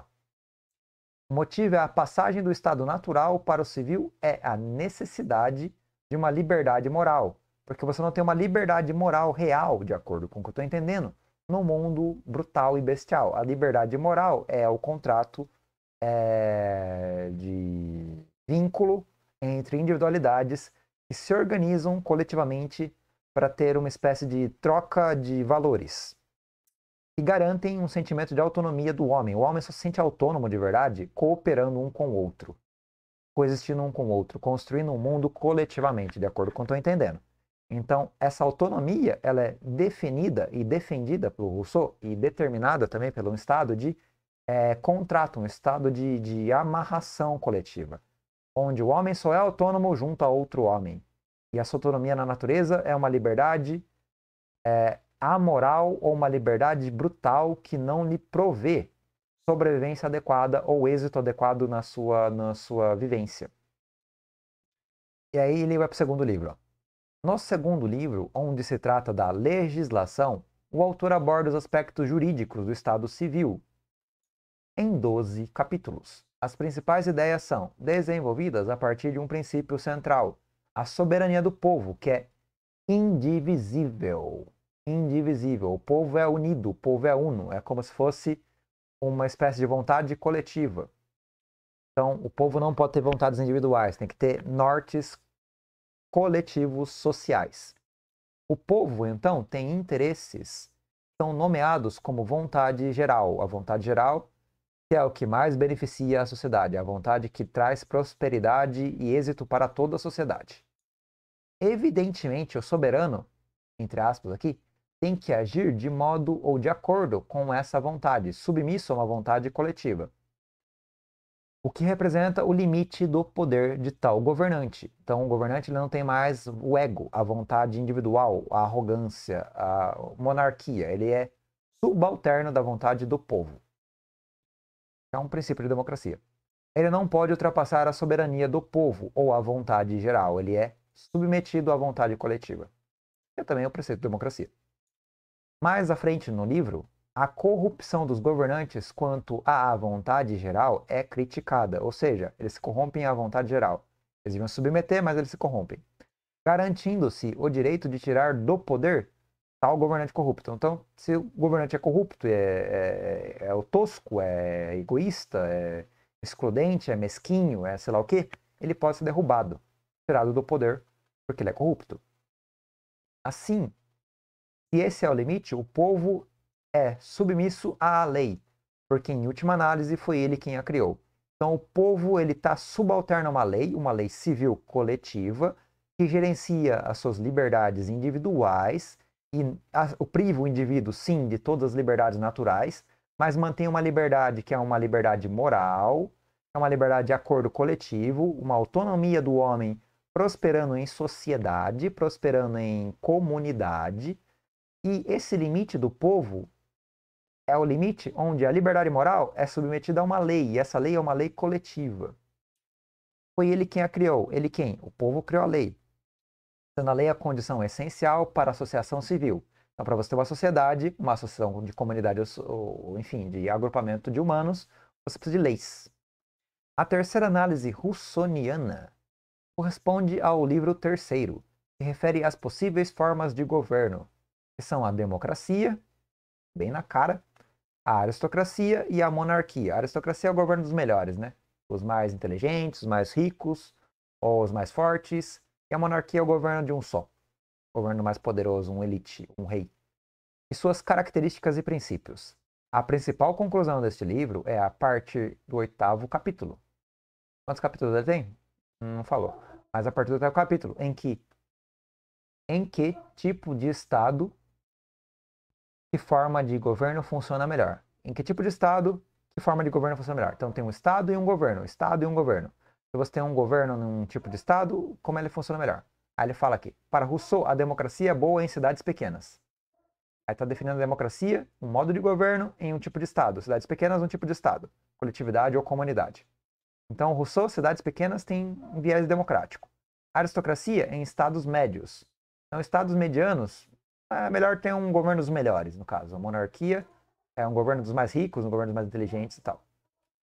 O motivo é a passagem do estado natural para o civil é a necessidade de uma liberdade moral, porque você não tem uma liberdade moral real, de acordo com o que eu estou entendendo, no mundo brutal e bestial. A liberdade moral é o contrato é, de vínculo entre individualidades que se organizam coletivamente para ter uma espécie de troca de valores que garantem um sentimento de autonomia do homem. O homem só se sente autônomo de verdade cooperando um com o outro, coexistindo um com o outro, construindo um mundo coletivamente, de acordo com o que eu estou entendendo. Então, essa autonomia ela é definida e defendida pelo Rousseau e determinada também pelo Estado de é, contrato, um Estado de, de amarração coletiva, onde o homem só é autônomo junto a outro homem. E sua autonomia na natureza é uma liberdade é, amoral ou uma liberdade brutal que não lhe provê sobrevivência adequada ou êxito adequado na sua, na sua vivência. E aí ele vai para o segundo livro. No segundo livro, onde se trata da legislação, o autor aborda os aspectos jurídicos do Estado civil em 12 capítulos. As principais ideias são desenvolvidas a partir de um princípio central, a soberania do povo, que é indivisível. Indivisível. O povo é unido, o povo é uno. É como se fosse uma espécie de vontade coletiva. Então, o povo não pode ter vontades individuais, tem que ter nortes coletivos sociais. O povo, então, tem interesses são nomeados como vontade geral. A vontade geral que é o que mais beneficia a sociedade, é a vontade que traz prosperidade e êxito para toda a sociedade. Evidentemente, o soberano, entre aspas aqui, tem que agir de modo ou de acordo com essa vontade, submisso a uma vontade coletiva. O que representa o limite do poder de tal governante. Então, o governante não tem mais o ego, a vontade individual, a arrogância, a monarquia. Ele é subalterno da vontade do povo. É um princípio de democracia. Ele não pode ultrapassar a soberania do povo ou a vontade geral. Ele é submetido à vontade coletiva. Eu também o preceito da democracia. Mais à frente no livro, a corrupção dos governantes quanto à vontade geral é criticada, ou seja, eles se corrompem à vontade geral. Eles deviam submeter, mas eles se corrompem, garantindo-se o direito de tirar do poder tal governante corrupto. Então, se o governante é corrupto, é, é, é, é o tosco, é egoísta, é excludente, é mesquinho, é sei lá o quê, ele pode ser derrubado tirado do poder porque ele é corrupto. Assim, se esse é o limite, o povo é submisso à lei, porque em última análise foi ele quem a criou. Então o povo ele está subalterno a uma lei, uma lei civil coletiva que gerencia as suas liberdades individuais e a, o priva o indivíduo sim de todas as liberdades naturais, mas mantém uma liberdade que é uma liberdade moral, é uma liberdade de acordo coletivo, uma autonomia do homem prosperando em sociedade, prosperando em comunidade. E esse limite do povo é o limite onde a liberdade moral é submetida a uma lei, e essa lei é uma lei coletiva. Foi ele quem a criou. Ele quem? O povo criou a lei. Sendo a lei a condição essencial para a associação civil. Então, para você ter uma sociedade, uma associação de comunidade, ou, enfim, de agrupamento de humanos, você precisa de leis. A terceira análise russoniana corresponde ao livro terceiro, que refere às possíveis formas de governo, que são a democracia, bem na cara, a aristocracia e a monarquia. A aristocracia é o governo dos melhores, né? Os mais inteligentes, os mais ricos, ou os mais fortes. E a monarquia é o governo de um só. O governo mais poderoso, um elite, um rei. E suas características e princípios. A principal conclusão deste livro é a partir do oitavo capítulo. Quantos capítulos ele tem? não falou. Mas a partir do capítulo, em que em que tipo de estado que forma de governo funciona melhor? Em que tipo de estado que forma de governo funciona melhor? Então tem um estado e um governo, estado e um governo. Se você tem um governo num tipo de estado, como ele funciona melhor? Aí ele fala aqui: para Rousseau, a democracia é boa em cidades pequenas. Aí está definindo a democracia, um modo de governo em um tipo de Estado. Cidades pequenas, um tipo de Estado. Coletividade ou comunidade. Então, Rousseau, cidades pequenas têm um viés democrático. Aristocracia é em estados médios. Então, estados medianos, é melhor ter um governo dos melhores, no caso. A monarquia é um governo dos mais ricos, um governo dos mais inteligentes e tal.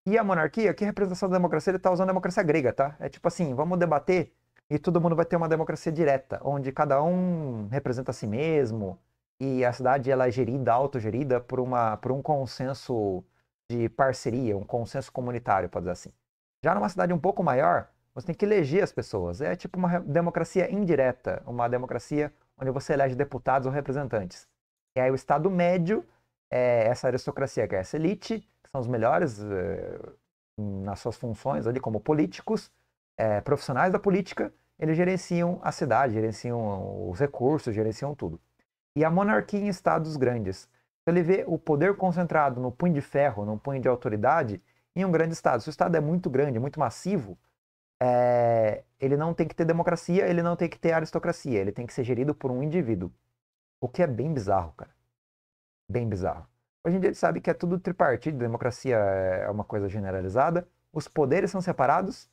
E a monarquia, que representação da democracia, ele está usando a democracia grega, tá? É tipo assim, vamos debater e todo mundo vai ter uma democracia direta, onde cada um representa a si mesmo e a cidade ela é gerida, autogerida por, uma, por um consenso de parceria, um consenso comunitário, pode dizer assim. Já numa cidade um pouco maior, você tem que eleger as pessoas. É tipo uma democracia indireta, uma democracia onde você elege deputados ou representantes. E aí o Estado médio é essa aristocracia, que é essa elite, que são os melhores é, nas suas funções ali como políticos, é, profissionais da política, eles gerenciam a cidade, gerenciam os recursos, gerenciam tudo. E a monarquia em estados grandes. Você então, vê o poder concentrado no punho de ferro, no punho de autoridade, em um grande Estado. Se o Estado é muito grande, muito massivo, é... ele não tem que ter democracia, ele não tem que ter aristocracia, ele tem que ser gerido por um indivíduo. O que é bem bizarro, cara. Bem bizarro. Hoje em dia a gente sabe que é tudo tripartido, democracia é uma coisa generalizada, os poderes são separados.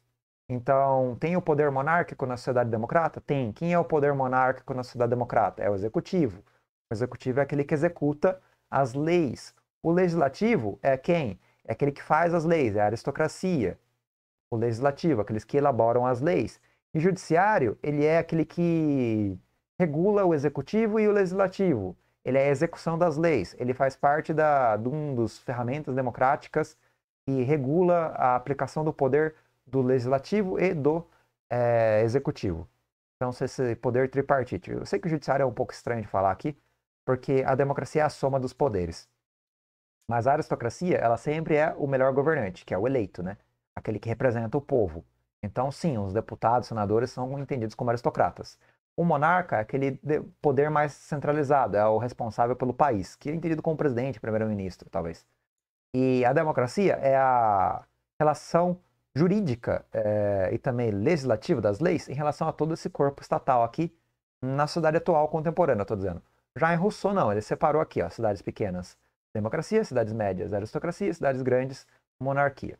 Então, tem o poder monárquico na sociedade democrata? Tem. Quem é o poder monárquico na sociedade democrata? É o executivo. O executivo é aquele que executa as leis. O legislativo é quem? é aquele que faz as leis, é a aristocracia. O legislativo, aqueles que elaboram as leis. E judiciário, ele é aquele que regula o executivo e o legislativo. Ele é a execução das leis. Ele faz parte da, de um dos ferramentas democráticas que regula a aplicação do poder do legislativo e do é, executivo. Então, esse poder tripartite. Eu sei que o judiciário é um pouco estranho de falar aqui, porque a democracia é a soma dos poderes. Mas a aristocracia, ela sempre é o melhor governante, que é o eleito, né? Aquele que representa o povo. Então, sim, os deputados, senadores são entendidos como aristocratas. O monarca é aquele poder mais centralizado, é o responsável pelo país, que é entendido como presidente, primeiro-ministro, talvez. E a democracia é a relação jurídica é, e também legislativa das leis em relação a todo esse corpo estatal aqui na sociedade atual contemporânea, estou dizendo. Já em Rousseau, não, ele separou aqui, ó, cidades pequenas democracia, cidades médias, aristocracia, cidades grandes, monarquia.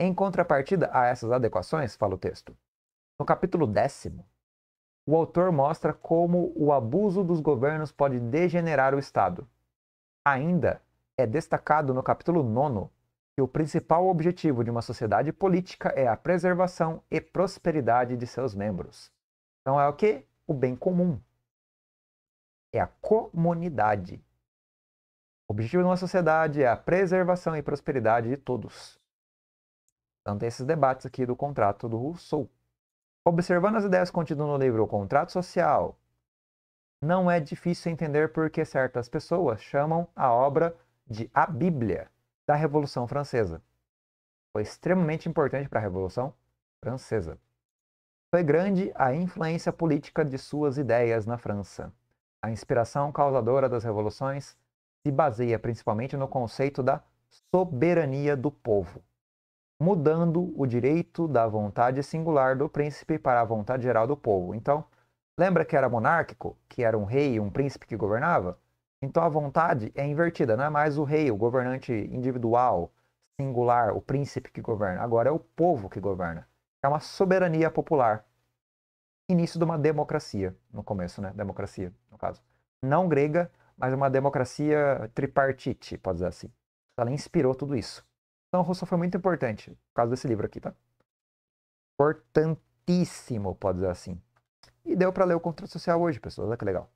Em contrapartida a essas adequações, fala o texto, no capítulo décimo, o autor mostra como o abuso dos governos pode degenerar o Estado. Ainda é destacado no capítulo nono que o principal objetivo de uma sociedade política é a preservação e prosperidade de seus membros. Então é o que? O bem comum. É a comunidade. O objetivo de uma sociedade é a preservação e prosperidade de todos. Então tem esses debates aqui do contrato do Rousseau. Observando as ideias contidas no livro O Contrato Social, não é difícil entender por que certas pessoas chamam a obra de A Bíblia da Revolução Francesa. Foi extremamente importante para a Revolução Francesa. Foi grande a influência política de suas ideias na França. A inspiração causadora das revoluções se baseia principalmente no conceito da soberania do povo, mudando o direito da vontade singular do príncipe para a vontade geral do povo. Então, lembra que era monárquico, que era um rei e um príncipe que governava? Então a vontade é invertida, não é mais o rei, o governante individual, singular, o príncipe que governa. Agora é o povo que governa. É uma soberania popular. Início de uma democracia, no começo, né? Democracia, no caso. Não grega, mas uma democracia tripartite, pode dizer assim. Ela inspirou tudo isso. Então, Rousseau foi muito importante, por causa desse livro aqui, tá? Importantíssimo, pode dizer assim. E deu para ler o Contrato Social hoje, pessoal. Olha que legal.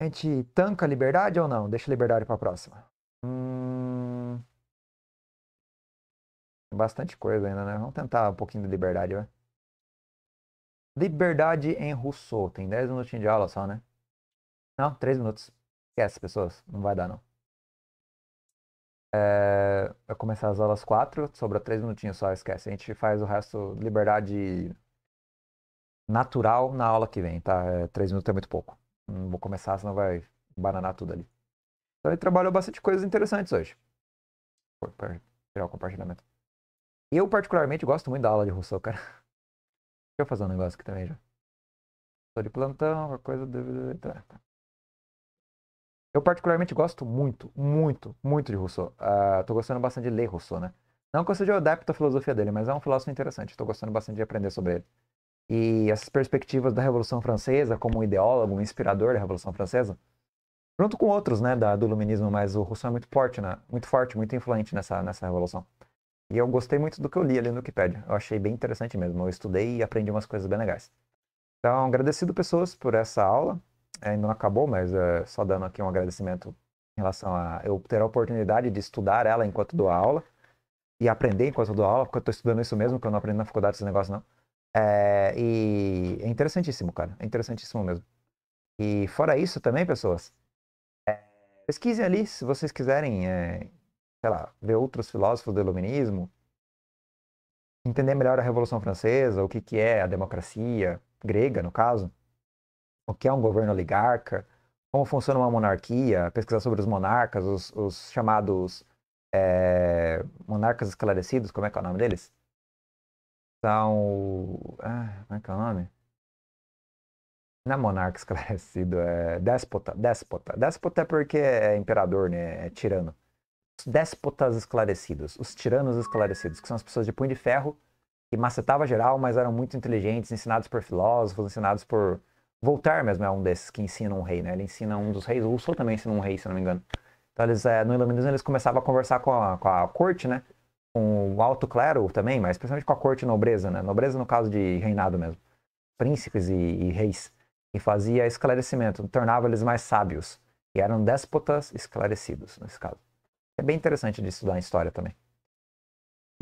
A gente tanca a liberdade ou não? Deixa a liberdade para a próxima. Hum... Bastante coisa ainda, né? Vamos tentar um pouquinho de liberdade, vai. Liberdade em Rousseau. Tem 10 minutinhos de aula só, né? Não, três minutos. Esquece, pessoas. Não vai dar, não. É, eh, eu começar as aulas quatro, sobra três minutinhos só, esquece. A gente faz o resto liberdade natural na aula que vem, tá? É, três minutos é muito pouco. Não vou começar, senão vai bananar tudo ali. Então ele trabalhou bastante coisas interessantes hoje. Para tirar o compartilhamento. Eu, particularmente, gosto muito da aula de Rousseau, cara. Deixa eu fazer um negócio aqui também já. Tô de plantão, uma coisa. Tá, tá. Eu particularmente gosto muito, muito, muito de Rousseau. Estou ah, gostando bastante de ler Rousseau, né? Não que eu seja adepto à filosofia dele, mas é um filósofo interessante. Estou gostando bastante de aprender sobre ele. E essas perspectivas da Revolução Francesa, como um ideólogo, um inspirador da Revolução Francesa, junto com outros, né, da, do Iluminismo, mas o Rousseau é muito forte, né? Muito forte, muito influente nessa, nessa Revolução. E eu gostei muito do que eu li ali no Wikipedia. Eu achei bem interessante mesmo. Eu estudei e aprendi umas coisas bem legais. Então, agradecido pessoas por essa aula ainda é, não acabou, mas eh, só dando aqui um agradecimento em relação a eu ter a oportunidade de estudar ela enquanto dou aula e aprender enquanto dou aula, porque eu estou estudando isso mesmo, que eu não aprendi na faculdade esse negócio não. É, e é interessantíssimo, cara, é interessantíssimo mesmo. E fora isso também, pessoas, é, pesquisem ali se vocês quiserem, é, sei lá, ver outros filósofos do iluminismo, entender melhor a Revolução Francesa, o que, que é a democracia grega, no caso, o que é um governo oligarca, como funciona uma monarquia, pesquisar sobre os monarcas, os, os chamados é, monarcas esclarecidos, como é que é o nome deles? São. Ah, como é que é o nome? Não é monarca esclarecido, é déspota, déspota. Déspota é porque é imperador, né? É tirano. Os déspotas esclarecidos, os tiranos esclarecidos, que são as pessoas de punho de ferro que macetava geral, mas eram muito inteligentes, ensinados por filósofos, ensinados por Voltaire mesmo é um desses que ensina um rei, né? Ele ensina um dos reis, o Rousseau também ensina um rei, se não me engano. Então, eles, é, no iluminismo, eles começavam a conversar com a, com a corte, né? Com o alto clero também, mas principalmente com a corte nobreza, né? Nobreza no caso de reinado mesmo. Príncipes e, e reis. E fazia esclarecimento, tornava eles mais sábios. E eram déspotas esclarecidos, nesse caso. É bem interessante de estudar em história também.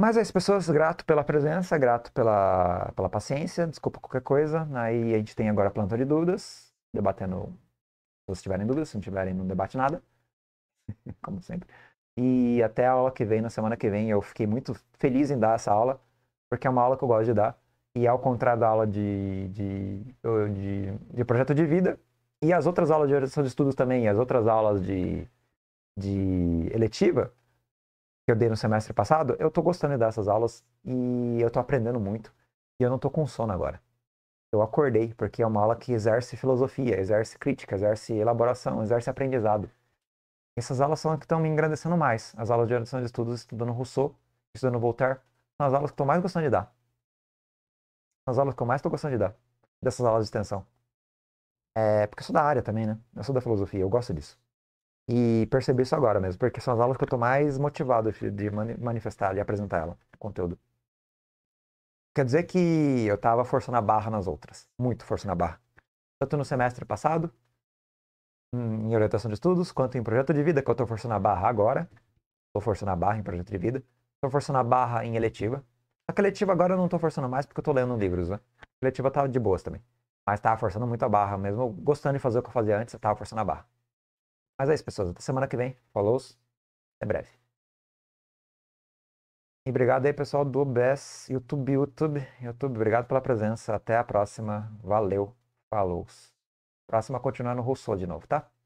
Mas as pessoas, grato pela presença, grato pela, pela paciência, desculpa qualquer coisa. Aí a gente tem agora a planta de dúvidas, debatendo. Se vocês tiverem dúvidas, se não tiverem, não debate nada. Como sempre. E até a aula que vem, na semana que vem, eu fiquei muito feliz em dar essa aula, porque é uma aula que eu gosto de dar. E ao contrário da aula de, de, de, de projeto de vida, e as outras aulas de orientação de estudos também, e as outras aulas de, de eletiva, que eu dei no semestre passado, eu tô gostando de dar essas aulas e eu tô aprendendo muito. E eu não tô com sono agora. Eu acordei, porque é uma aula que exerce filosofia, exerce crítica, exerce elaboração, exerce aprendizado. Essas aulas são as que estão me engrandecendo mais. As aulas de orientação de estudos, estudando Rousseau, estudando Voltaire, são as aulas que eu mais gostando de dar. São as aulas que eu mais tô gostando de dar, dessas aulas de extensão. É, porque eu sou da área também, né? Eu sou da filosofia, eu gosto disso. E percebi isso agora mesmo, porque são as aulas que eu estou mais motivado de manifestar e apresentar ela, o conteúdo. Quer dizer que eu estava forçando a barra nas outras, muito forçando a barra. Tanto no semestre passado, hum, em orientação de estudos, quanto em projeto de vida, que eu estou forçando a barra agora. Estou forçando a barra em projeto de vida. Estou forçando a barra em eletiva. a que eletiva agora eu não estou forçando mais porque eu estou lendo livros, né? A eletiva tá de boas também. Mas estava forçando muito a barra, mesmo gostando de fazer o que eu fazia antes, eu tava forçando a barra. Mas é isso, pessoal Até semana que vem. Falou. Até breve. E obrigado aí, pessoal do OBS, YouTube, YouTube, YouTube. Obrigado pela presença. Até a próxima. Valeu. Falou. Próxima continuar no Rousseau de novo, tá?